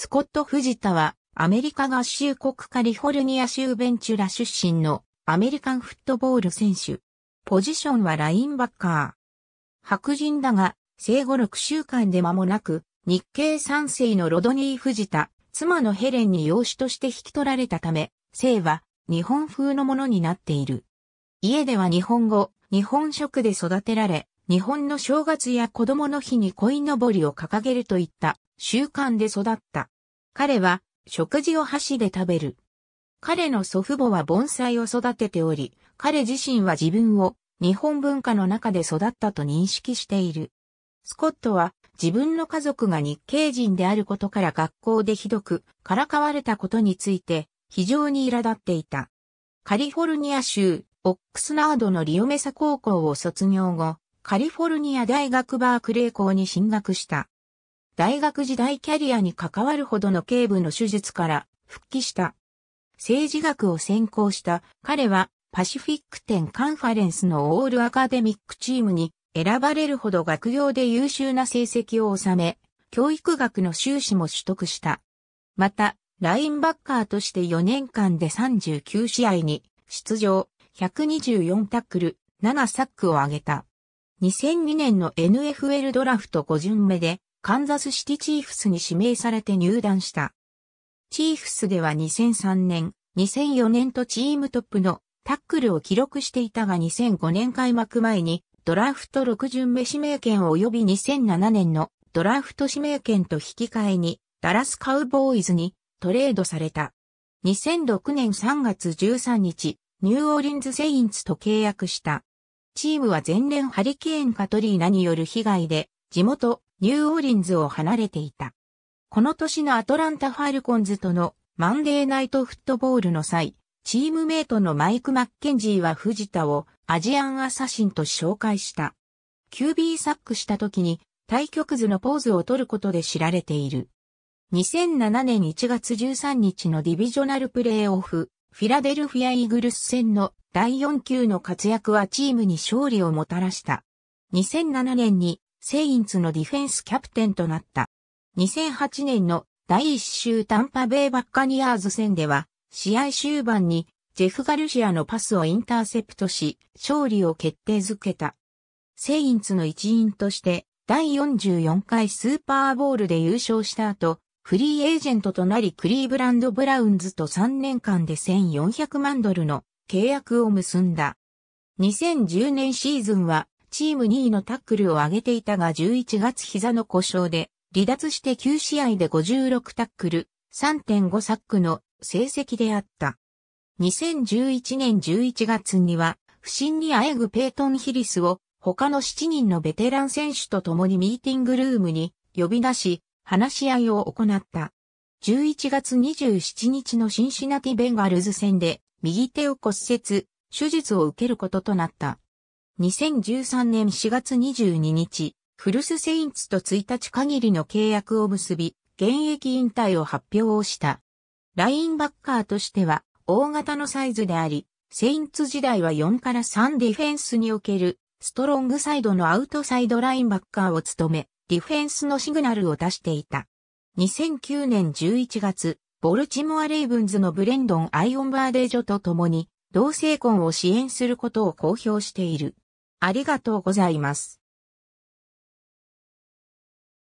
スコット・フジタは、アメリカ合衆国カリフォルニア州ベンチュラ出身のアメリカンフットボール選手。ポジションはラインバッカー。白人だが、生後6週間で間もなく、日系3世のロドニー・フジタ、妻のヘレンに養子として引き取られたため、姓は日本風のものになっている。家では日本語、日本食で育てられ、日本の正月や子供の日に鯉のぼりを掲げるといった習慣で育った。彼は食事を箸で食べる。彼の祖父母は盆栽を育てており、彼自身は自分を日本文化の中で育ったと認識している。スコットは自分の家族が日系人であることから学校でひどくからかわれたことについて非常に苛立っていた。カリフォルニア州オックスナードのリオメサ高校を卒業後、カリフォルニア大学バークレー校に進学した。大学時代キャリアに関わるほどの警部の手術から復帰した。政治学を専攻した彼はパシフィック展カンファレンスのオールアカデミックチームに選ばれるほど学業で優秀な成績を収め、教育学の修士も取得した。また、ラインバッカーとして4年間で39試合に出場、124タックル、7サックを挙げた。2002年の NFL ドラフト5巡目でカンザスシティチーフスに指名されて入団した。チーフスでは2003年、2004年とチームトップのタックルを記録していたが2005年開幕前にドラフト6巡目指名権及び2007年のドラフト指名権と引き換えにダラスカウボーイズにトレードされた。2006年3月13日、ニューオーリンズ・セインツと契約した。チームは前年ハリケーン・カトリーナによる被害で地元ニューオーリンズを離れていた。この年のアトランタ・ファルコンズとのマンデーナイトフットボールの際、チームメイトのマイク・マッケンジーは藤田をアジアンアサシンと紹介した。QB サックした時に対局図のポーズを取ることで知られている。2007年1月13日のディビジョナルプレイオフ、フィラデルフィア・イーグルス戦の第4球の活躍はチームに勝利をもたらした。2007年にセインツのディフェンスキャプテンとなった。2008年の第1週タンパベイバッカニアーズ戦では、試合終盤にジェフ・ガルシアのパスをインターセプトし、勝利を決定づけた。セインツの一員として、第44回スーパーボールで優勝した後、フリーエージェントとなりクリーブランド・ブラウンズと3年間で1400万ドルの契約を結んだ。2010年シーズンはチーム2位のタックルを上げていたが11月膝の故障で、離脱して9試合で56タックル、3.5サックの成績であった。2011年11月には、不審にあえぐペイトン・ヒリスを他の7人のベテラン選手と共にミーティングルームに呼び出し、話し合いを行った。11月27日のシンシナティ・ベンガルズ戦で右手を骨折、手術を受けることとなった。2013年4月22日、フルスセインツと1日限りの契約を結び、現役引退を発表をした。ラインバッカーとしては、大型のサイズであり、セインツ時代は4から3ディフェンスにおける、ストロングサイドのアウトサイドラインバッカーを務め、ディフェンスのシグナルを出していた。2009年11月、ボルチモア・レイブンズのブレンドン・アイオンバーデージョと共に、同性婚を支援することを公表している。ありがとうございます。